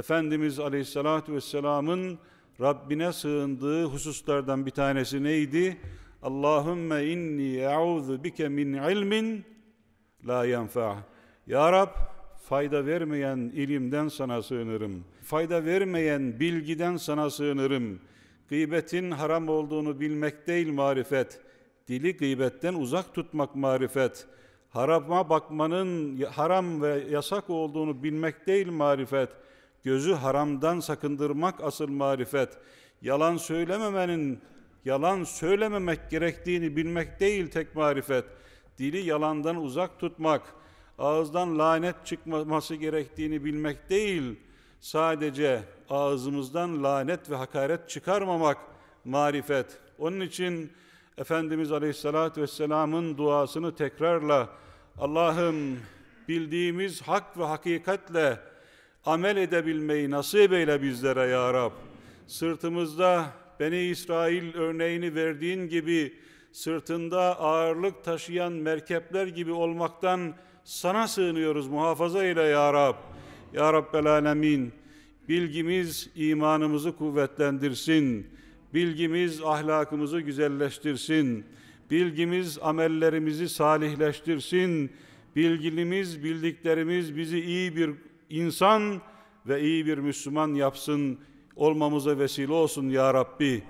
Efendimiz Aleyhisselatü Vesselam'ın Rabbine sığındığı hususlardan bir tanesi neydi? Allahümme inni e'udhu bike min ilmin la yenfa. Ya Rab fayda vermeyen ilimden sana sığınırım. Fayda vermeyen bilgiden sana sığınırım. Gıybetin haram olduğunu bilmek değil marifet. Dili gıybetten uzak tutmak marifet. Harama bakmanın haram ve yasak olduğunu bilmek değil marifet gözü haramdan sakındırmak asıl marifet. Yalan söylememenin, yalan söylememek gerektiğini bilmek değil tek marifet. Dili yalandan uzak tutmak, ağızdan lanet çıkmaması gerektiğini bilmek değil, sadece ağzımızdan lanet ve hakaret çıkarmamak marifet. Onun için Efendimiz Aleyhisselatü Vesselam'ın duasını tekrarla Allah'ım bildiğimiz hak ve hakikatle amel edebilmeyi nasip eyle bizlere ya Rab. Sırtımızda Beni İsrail örneğini verdiğin gibi sırtında ağırlık taşıyan merkepler gibi olmaktan sana sığınıyoruz. Muhafaza ile ya Rab. Ya Rabbel Alemin. Bilgimiz imanımızı kuvvetlendirsin. Bilgimiz ahlakımızı güzelleştirsin. Bilgimiz amellerimizi salihleştirsin. Bilgimiz, bildiklerimiz bizi iyi bir insan ve iyi bir Müslüman yapsın, olmamıza vesile olsun ya Rabbi.